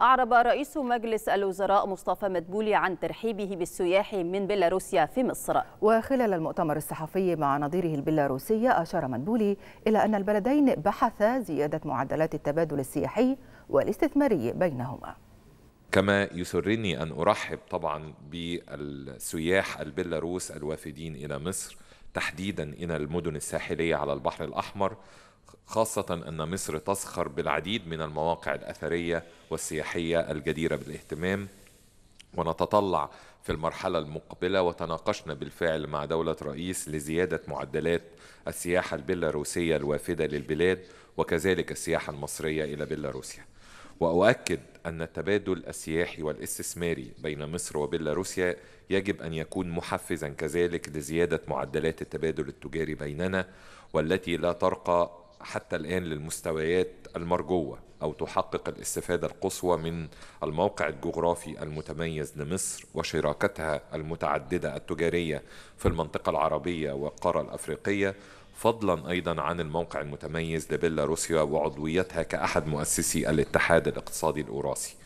أعرب رئيس مجلس الوزراء مصطفى مدبولي عن ترحيبه بالسياح من بيلاروسيا في مصر وخلال المؤتمر الصحفي مع نظيره البيلاروسي أشار مدبولي إلى أن البلدين بحثا زيادة معدلات التبادل السياحي والاستثماري بينهما كما يسرني أن أرحب طبعا بالسياح البيلاروس الوافدين إلى مصر تحديدا إلى المدن الساحلية على البحر الأحمر خاصة أن مصر تسخر بالعديد من المواقع الأثرية والسياحية الجديرة بالاهتمام ونتطلع في المرحلة المقبلة وتناقشنا بالفعل مع دولة رئيس لزيادة معدلات السياحة البيلاروسية الوافدة للبلاد وكذلك السياحة المصرية إلى بيلاروسيا وأؤكد أن التبادل السياحي والاستثماري بين مصر وبيلاروسيا يجب أن يكون محفزا كذلك لزيادة معدلات التبادل التجاري بيننا والتي لا ترقى حتى الآن للمستويات المرجوة أو تحقق الاستفادة القصوى من الموقع الجغرافي المتميز لمصر وشراكتها المتعددة التجارية في المنطقة العربية والقارة الأفريقية فضلا أيضا عن الموقع المتميز لبيلاروسيا وعضويتها كأحد مؤسسي الاتحاد الاقتصادي الأوراسي